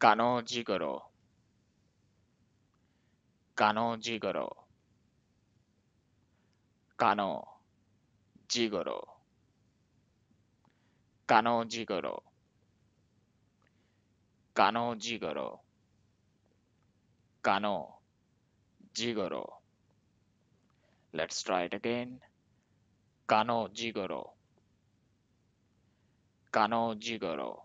ガノジグロガノジグロガノジグロガノジグロガノジグロガノジグロ Let's try it again ガノジグロガノジグロ